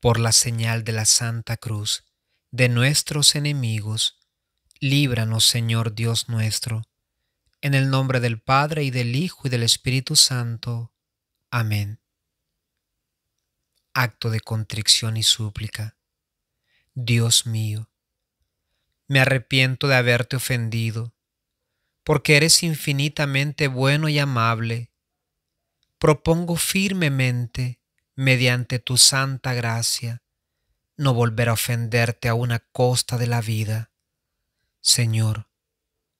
por la señal de la Santa Cruz, de nuestros enemigos, líbranos, Señor Dios nuestro, en el nombre del Padre y del Hijo y del Espíritu Santo. Amén. Acto de contrición y súplica. Dios mío, me arrepiento de haberte ofendido, porque eres infinitamente bueno y amable. Propongo firmemente mediante tu santa gracia, no volver a ofenderte a una costa de la vida. Señor,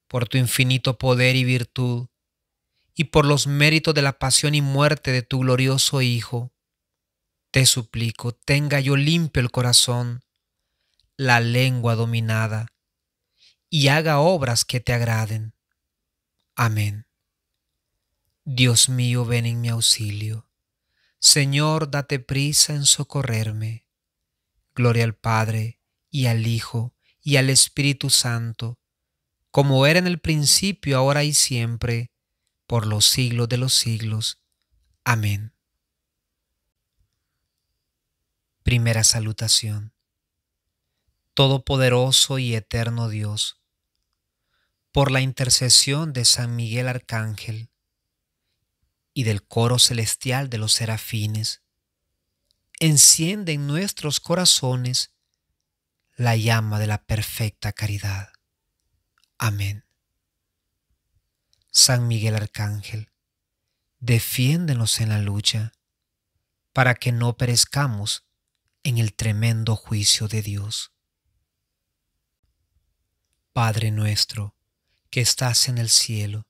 por tu infinito poder y virtud, y por los méritos de la pasión y muerte de tu glorioso Hijo, te suplico, tenga yo limpio el corazón, la lengua dominada, y haga obras que te agraden. Amén. Dios mío, ven en mi auxilio. Señor, date prisa en socorrerme. Gloria al Padre, y al Hijo, y al Espíritu Santo, como era en el principio, ahora y siempre, por los siglos de los siglos. Amén. Primera salutación. Todopoderoso y eterno Dios, por la intercesión de San Miguel Arcángel, y del coro celestial de los serafines. Enciende en nuestros corazones la llama de la perfecta caridad. Amén. San Miguel Arcángel, defiéndenos en la lucha, para que no perezcamos en el tremendo juicio de Dios. Padre nuestro, que estás en el cielo,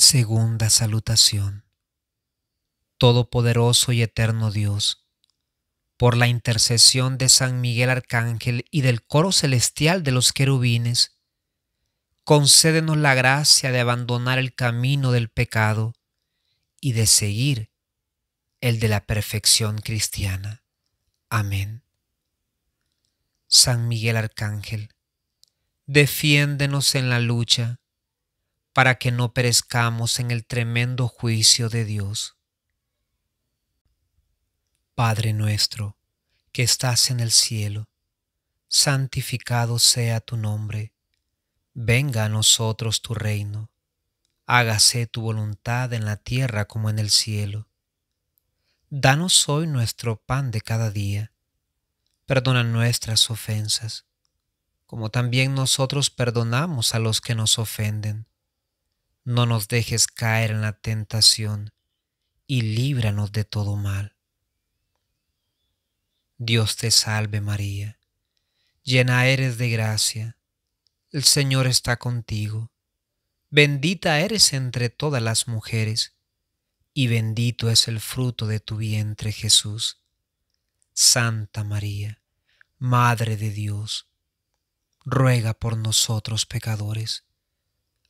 Segunda salutación. Todopoderoso y eterno Dios, por la intercesión de San Miguel Arcángel y del coro celestial de los querubines, concédenos la gracia de abandonar el camino del pecado y de seguir el de la perfección cristiana. Amén. San Miguel Arcángel, defiéndenos en la lucha para que no perezcamos en el tremendo juicio de Dios. Padre nuestro, que estás en el cielo, santificado sea tu nombre, venga a nosotros tu reino, hágase tu voluntad en la tierra como en el cielo. Danos hoy nuestro pan de cada día, perdona nuestras ofensas, como también nosotros perdonamos a los que nos ofenden no nos dejes caer en la tentación y líbranos de todo mal. Dios te salve María, llena eres de gracia, el Señor está contigo, bendita eres entre todas las mujeres, y bendito es el fruto de tu vientre Jesús. Santa María, Madre de Dios, ruega por nosotros pecadores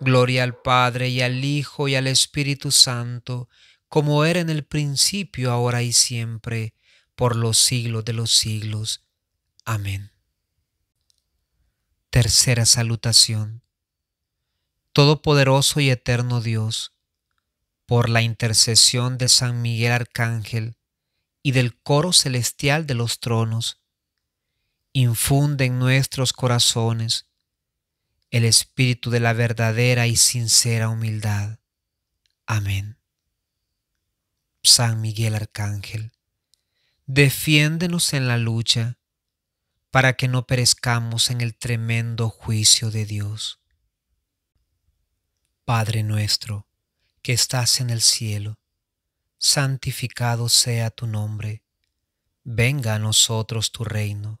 Gloria al Padre y al Hijo y al Espíritu Santo, como era en el principio, ahora y siempre, por los siglos de los siglos. Amén. Tercera salutación. Todopoderoso y eterno Dios, por la intercesión de San Miguel Arcángel y del coro celestial de los tronos, infunde en nuestros corazones el espíritu de la verdadera y sincera humildad. Amén. San Miguel Arcángel, defiéndenos en la lucha para que no perezcamos en el tremendo juicio de Dios. Padre nuestro, que estás en el cielo, santificado sea tu nombre, venga a nosotros tu reino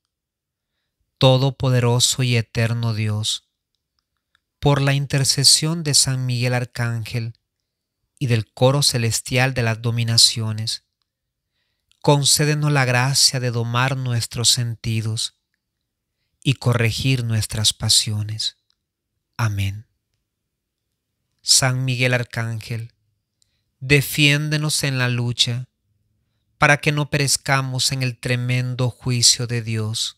Todopoderoso y Eterno Dios, por la intercesión de San Miguel Arcángel y del coro celestial de las dominaciones, concédenos la gracia de domar nuestros sentidos y corregir nuestras pasiones. Amén. San Miguel Arcángel, defiéndenos en la lucha, para que no perezcamos en el tremendo juicio de Dios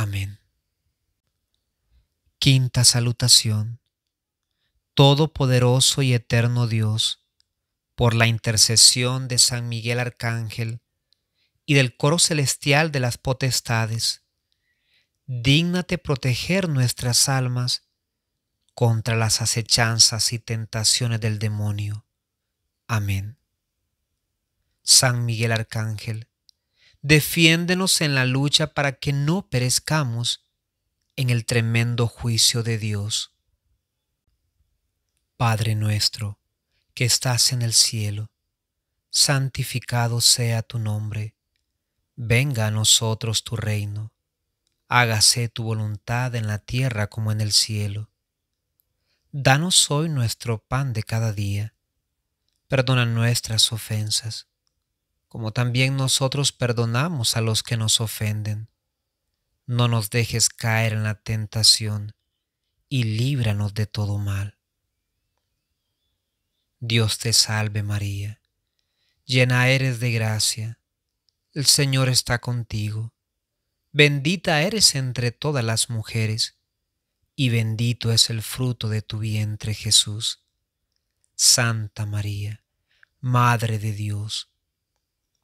Amén. Quinta salutación. Todopoderoso y eterno Dios, por la intercesión de San Miguel Arcángel y del coro celestial de las potestades, dignate proteger nuestras almas contra las acechanzas y tentaciones del demonio. Amén. San Miguel Arcángel, Defiéndenos en la lucha para que no perezcamos en el tremendo juicio de Dios. Padre nuestro, que estás en el cielo, santificado sea tu nombre. Venga a nosotros tu reino. Hágase tu voluntad en la tierra como en el cielo. Danos hoy nuestro pan de cada día. Perdona nuestras ofensas como también nosotros perdonamos a los que nos ofenden. No nos dejes caer en la tentación, y líbranos de todo mal. Dios te salve María, llena eres de gracia, el Señor está contigo, bendita eres entre todas las mujeres, y bendito es el fruto de tu vientre Jesús. Santa María, Madre de Dios,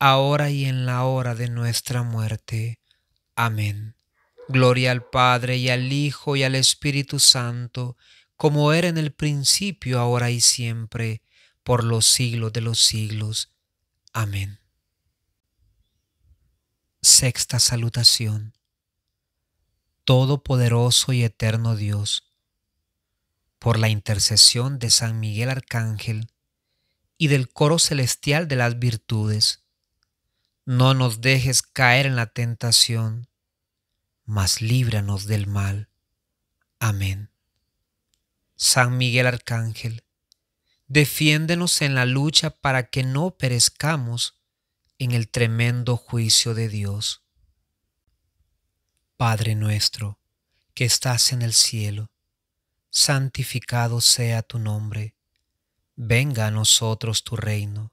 ahora y en la hora de nuestra muerte. Amén. Gloria al Padre y al Hijo y al Espíritu Santo, como era en el principio, ahora y siempre, por los siglos de los siglos. Amén. Sexta salutación. Todopoderoso y eterno Dios, por la intercesión de San Miguel Arcángel y del coro celestial de las virtudes, no nos dejes caer en la tentación, mas líbranos del mal. Amén. San Miguel Arcángel, defiéndenos en la lucha para que no perezcamos en el tremendo juicio de Dios. Padre nuestro, que estás en el cielo, santificado sea tu nombre, venga a nosotros tu reino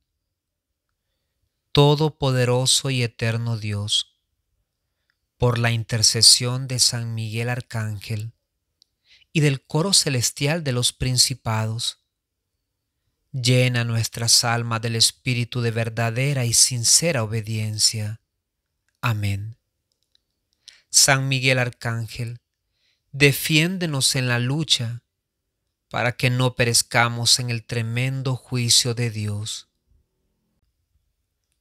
Todopoderoso y Eterno Dios, por la intercesión de San Miguel Arcángel y del coro celestial de los principados, llena nuestras almas del espíritu de verdadera y sincera obediencia. Amén. San Miguel Arcángel, defiéndenos en la lucha, para que no perezcamos en el tremendo juicio de Dios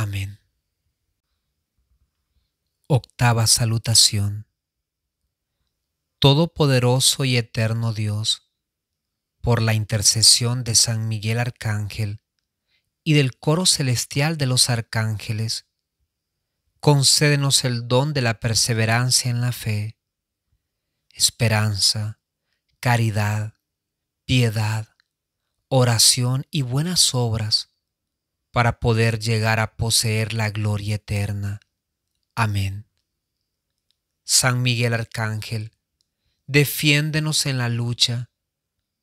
Amén. Octava salutación. Todopoderoso y eterno Dios, por la intercesión de San Miguel Arcángel y del coro celestial de los arcángeles, concédenos el don de la perseverancia en la fe, esperanza, caridad, piedad, oración y buenas obras para poder llegar a poseer la gloria eterna. Amén. San Miguel Arcángel, defiéndenos en la lucha,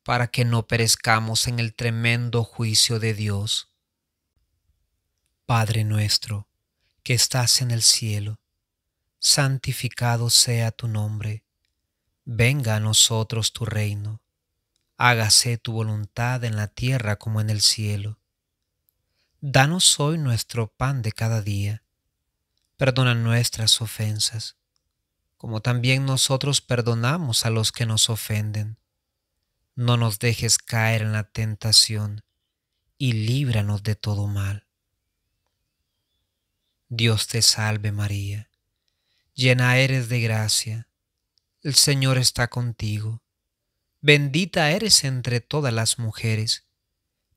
para que no perezcamos en el tremendo juicio de Dios. Padre nuestro, que estás en el cielo, santificado sea tu nombre. Venga a nosotros tu reino. Hágase tu voluntad en la tierra como en el cielo. Danos hoy nuestro pan de cada día. Perdona nuestras ofensas, como también nosotros perdonamos a los que nos ofenden. No nos dejes caer en la tentación, y líbranos de todo mal. Dios te salve María, llena eres de gracia, el Señor está contigo, bendita eres entre todas las mujeres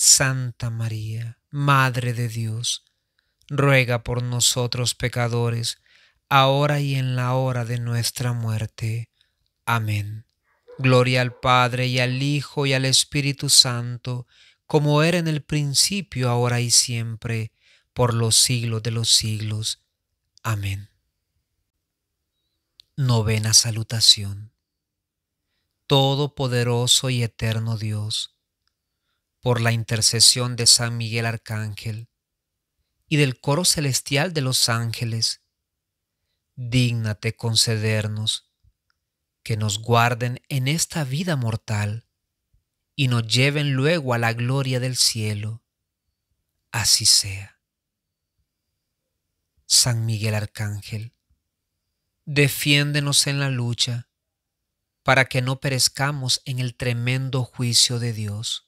Santa María, Madre de Dios, ruega por nosotros pecadores, ahora y en la hora de nuestra muerte. Amén. Gloria al Padre y al Hijo y al Espíritu Santo, como era en el principio, ahora y siempre, por los siglos de los siglos. Amén. Novena salutación. Todopoderoso y eterno Dios, por la intercesión de San Miguel Arcángel y del coro celestial de los ángeles, dígnate concedernos que nos guarden en esta vida mortal y nos lleven luego a la gloria del cielo. Así sea. San Miguel Arcángel, defiéndenos en la lucha para que no perezcamos en el tremendo juicio de Dios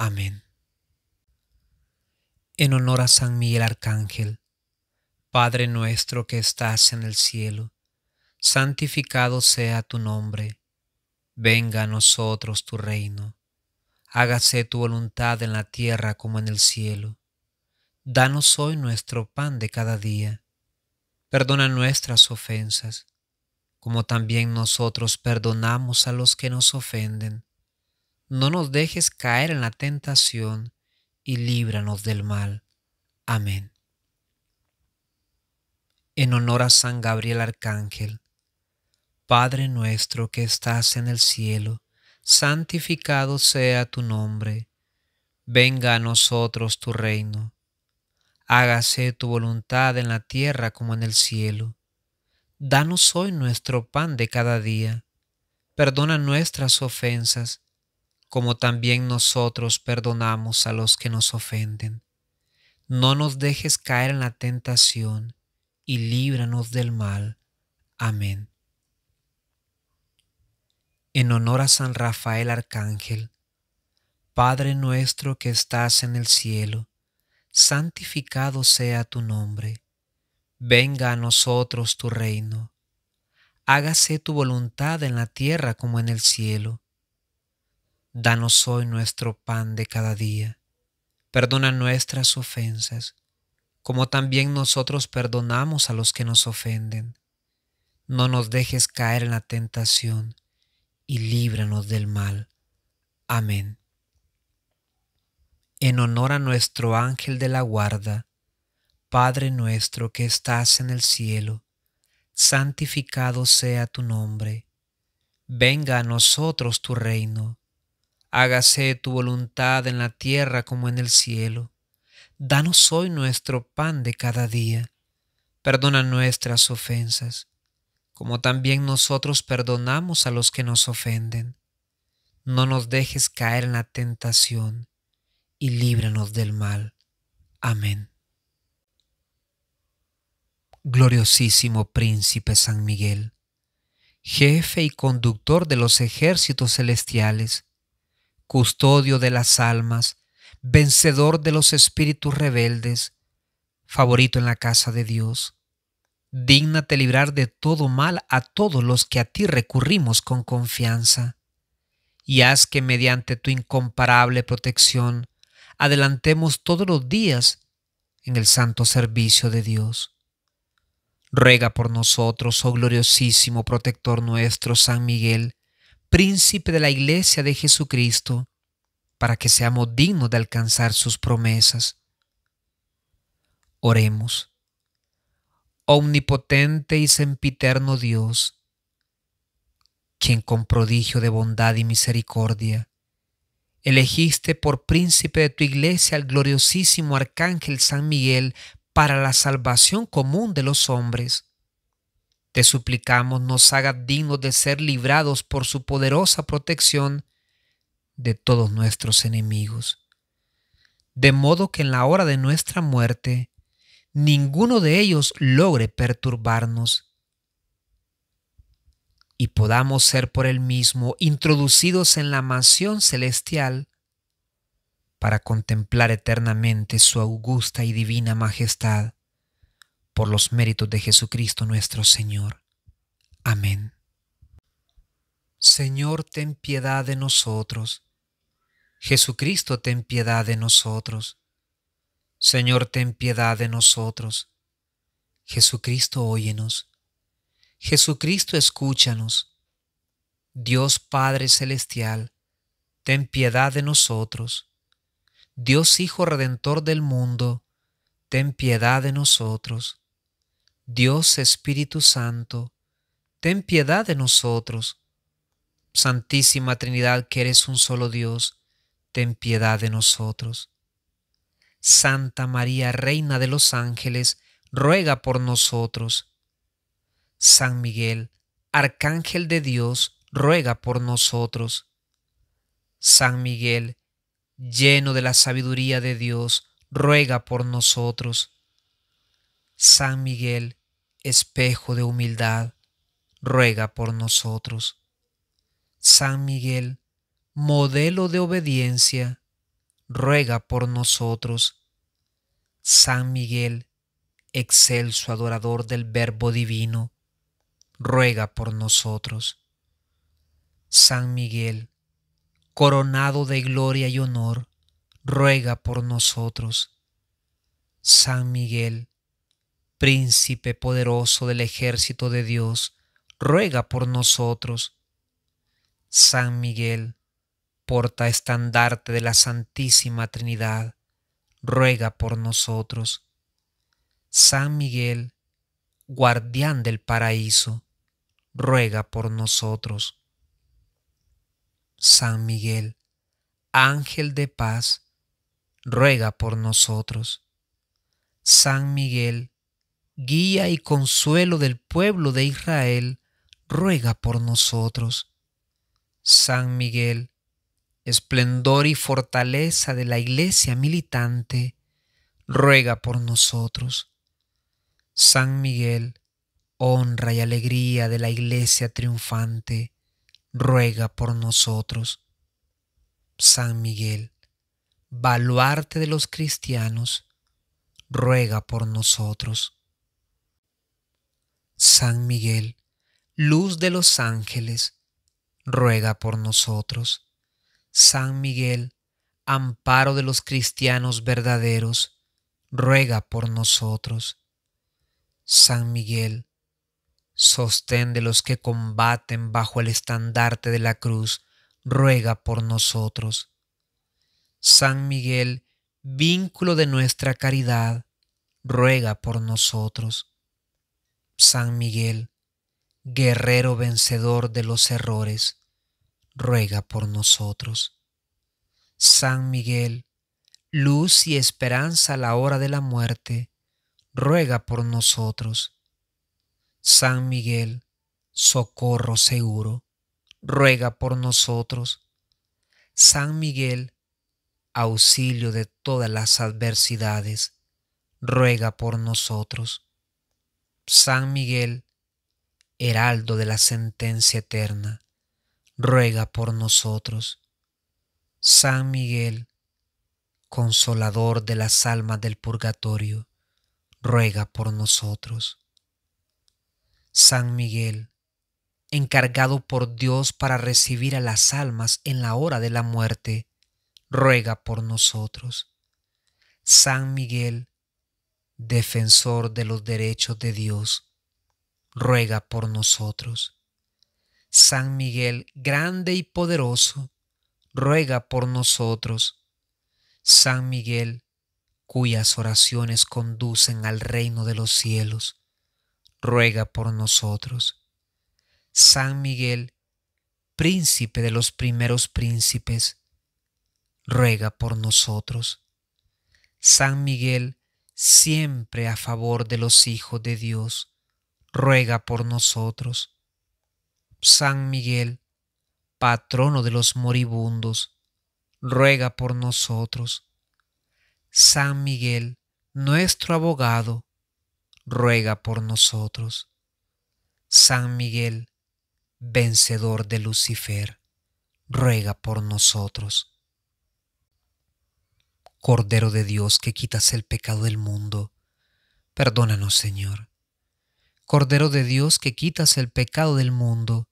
Amén. En honor a San Miguel Arcángel, Padre nuestro que estás en el cielo, santificado sea tu nombre, venga a nosotros tu reino, hágase tu voluntad en la tierra como en el cielo. Danos hoy nuestro pan de cada día, perdona nuestras ofensas, como también nosotros perdonamos a los que nos ofenden no nos dejes caer en la tentación y líbranos del mal. Amén. En honor a San Gabriel Arcángel, Padre nuestro que estás en el cielo, santificado sea tu nombre. Venga a nosotros tu reino. Hágase tu voluntad en la tierra como en el cielo. Danos hoy nuestro pan de cada día. Perdona nuestras ofensas como también nosotros perdonamos a los que nos ofenden. No nos dejes caer en la tentación, y líbranos del mal. Amén. En honor a San Rafael Arcángel, Padre nuestro que estás en el cielo, santificado sea tu nombre. Venga a nosotros tu reino. Hágase tu voluntad en la tierra como en el cielo. Danos hoy nuestro pan de cada día. Perdona nuestras ofensas, como también nosotros perdonamos a los que nos ofenden. No nos dejes caer en la tentación, y líbranos del mal. Amén. En honor a nuestro ángel de la guarda, Padre nuestro que estás en el cielo, santificado sea tu nombre. Venga a nosotros tu reino hágase tu voluntad en la tierra como en el cielo. Danos hoy nuestro pan de cada día. Perdona nuestras ofensas, como también nosotros perdonamos a los que nos ofenden. No nos dejes caer en la tentación, y líbranos del mal. Amén. Gloriosísimo Príncipe San Miguel, jefe y conductor de los ejércitos celestiales, custodio de las almas, vencedor de los espíritus rebeldes, favorito en la casa de Dios. Dígnate librar de todo mal a todos los que a ti recurrimos con confianza, y haz que mediante tu incomparable protección adelantemos todos los días en el santo servicio de Dios. Ruega por nosotros, oh gloriosísimo protector nuestro, San Miguel, príncipe de la iglesia de Jesucristo, para que seamos dignos de alcanzar sus promesas. Oremos. Omnipotente y sempiterno Dios, quien con prodigio de bondad y misericordia elegiste por príncipe de tu iglesia al gloriosísimo arcángel San Miguel para la salvación común de los hombres te suplicamos nos haga dignos de ser librados por su poderosa protección de todos nuestros enemigos. De modo que en la hora de nuestra muerte, ninguno de ellos logre perturbarnos y podamos ser por Él mismo introducidos en la mansión celestial para contemplar eternamente su augusta y divina majestad por los méritos de Jesucristo nuestro Señor. Amén. Señor, ten piedad de nosotros. Jesucristo, ten piedad de nosotros. Señor, ten piedad de nosotros. Jesucristo, óyenos. Jesucristo, escúchanos. Dios Padre Celestial, ten piedad de nosotros. Dios Hijo Redentor del mundo, ten piedad de nosotros. Dios Espíritu Santo, ten piedad de nosotros. Santísima Trinidad, que eres un solo Dios, ten piedad de nosotros. Santa María, Reina de los Ángeles, ruega por nosotros. San Miguel, Arcángel de Dios, ruega por nosotros. San Miguel, lleno de la sabiduría de Dios, ruega por nosotros. San Miguel, espejo de humildad, ruega por nosotros. San Miguel, modelo de obediencia, ruega por nosotros. San Miguel, excelso adorador del Verbo Divino, ruega por nosotros. San Miguel, coronado de gloria y honor, ruega por nosotros. San Miguel, Príncipe poderoso del ejército de Dios, ruega por nosotros. San Miguel, porta estandarte de la Santísima Trinidad, ruega por nosotros. San Miguel, guardián del paraíso, ruega por nosotros. San Miguel, ángel de paz, ruega por nosotros. San Miguel, guía y consuelo del pueblo de Israel, ruega por nosotros. San Miguel, esplendor y fortaleza de la iglesia militante, ruega por nosotros. San Miguel, honra y alegría de la iglesia triunfante, ruega por nosotros. San Miguel, baluarte de los cristianos, ruega por nosotros. San Miguel, luz de los ángeles, ruega por nosotros. San Miguel, amparo de los cristianos verdaderos, ruega por nosotros. San Miguel, sostén de los que combaten bajo el estandarte de la cruz, ruega por nosotros. San Miguel, vínculo de nuestra caridad, ruega por nosotros. San Miguel, guerrero vencedor de los errores, ruega por nosotros. San Miguel, luz y esperanza a la hora de la muerte, ruega por nosotros. San Miguel, socorro seguro, ruega por nosotros. San Miguel, auxilio de todas las adversidades, ruega por nosotros. San Miguel, heraldo de la sentencia eterna, ruega por nosotros. San Miguel, consolador de las almas del purgatorio, ruega por nosotros. San Miguel, encargado por Dios para recibir a las almas en la hora de la muerte, ruega por nosotros. San Miguel, defensor de los derechos de Dios, ruega por nosotros. San Miguel, grande y poderoso, ruega por nosotros. San Miguel, cuyas oraciones conducen al reino de los cielos, ruega por nosotros. San Miguel, príncipe de los primeros príncipes, ruega por nosotros. San Miguel, siempre a favor de los hijos de Dios, ruega por nosotros. San Miguel, patrono de los moribundos, ruega por nosotros. San Miguel, nuestro abogado, ruega por nosotros. San Miguel, vencedor de Lucifer, ruega por nosotros. Cordero de Dios que quitas el pecado del mundo, perdónanos Señor. Cordero de Dios que quitas el pecado del mundo,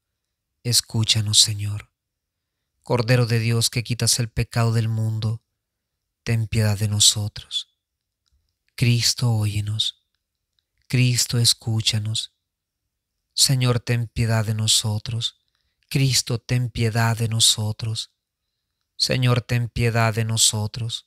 escúchanos Señor. Cordero de Dios que quitas el pecado del mundo, ten piedad de nosotros. Cristo, óyenos. Cristo, escúchanos. Señor, ten piedad de nosotros. Cristo, ten piedad de nosotros. Señor, ten piedad de nosotros.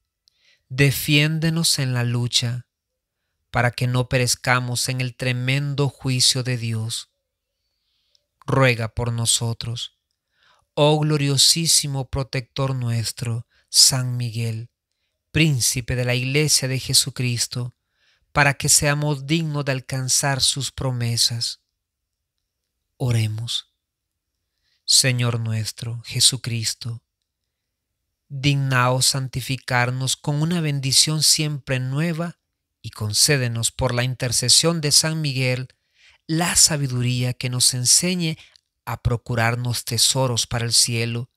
Defiéndenos en la lucha, para que no perezcamos en el tremendo juicio de Dios. Ruega por nosotros, oh gloriosísimo protector nuestro, San Miguel, príncipe de la Iglesia de Jesucristo, para que seamos dignos de alcanzar sus promesas. Oremos. Señor nuestro, Jesucristo, dignaos santificarnos con una bendición siempre nueva y concédenos por la intercesión de San Miguel la sabiduría que nos enseñe a procurarnos tesoros para el cielo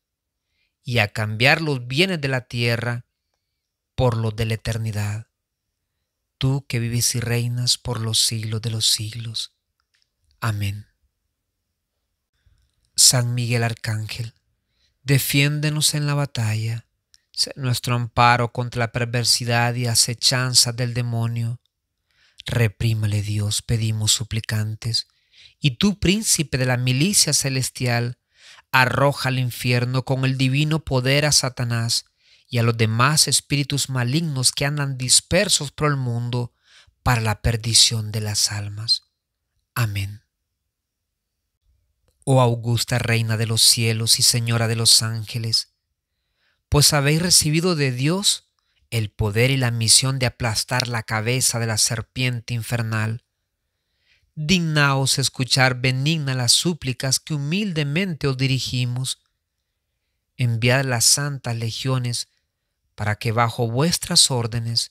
y a cambiar los bienes de la tierra por los de la eternidad. Tú que vives y reinas por los siglos de los siglos. Amén. San Miguel Arcángel, defiéndenos en la batalla ser nuestro amparo contra la perversidad y acechanza del demonio. Reprímale, Dios, pedimos suplicantes. Y tú, príncipe de la milicia celestial, arroja al infierno con el divino poder a Satanás y a los demás espíritus malignos que andan dispersos por el mundo para la perdición de las almas. Amén. Oh augusta Reina de los cielos y Señora de los ángeles, pues habéis recibido de Dios el poder y la misión de aplastar la cabeza de la serpiente infernal. Dignaos escuchar benigna las súplicas que humildemente os dirigimos. Enviad las santas legiones para que bajo vuestras órdenes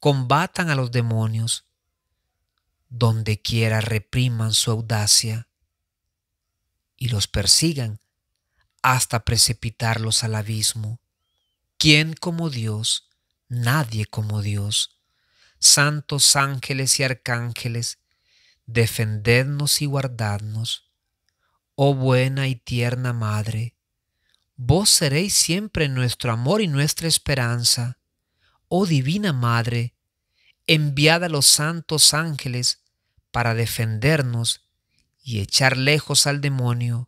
combatan a los demonios, donde quiera repriman su audacia y los persigan hasta precipitarlos al abismo. ¿Quién como Dios? Nadie como Dios. Santos ángeles y arcángeles, defendednos y guardadnos. Oh buena y tierna Madre, vos seréis siempre nuestro amor y nuestra esperanza. Oh Divina Madre, enviad a los santos ángeles para defendernos y echar lejos al demonio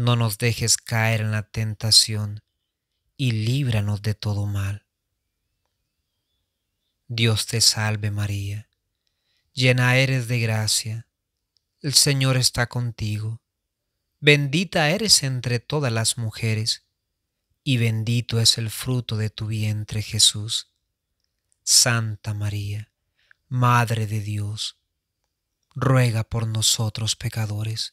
no nos dejes caer en la tentación y líbranos de todo mal. Dios te salve María, llena eres de gracia, el Señor está contigo, bendita eres entre todas las mujeres, y bendito es el fruto de tu vientre Jesús. Santa María, Madre de Dios, ruega por nosotros pecadores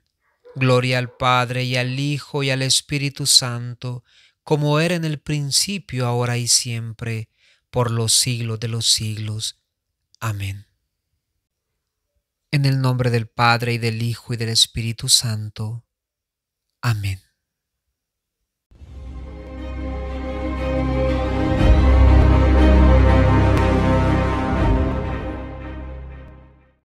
Gloria al Padre y al Hijo y al Espíritu Santo, como era en el principio, ahora y siempre, por los siglos de los siglos. Amén. En el nombre del Padre y del Hijo y del Espíritu Santo. Amén.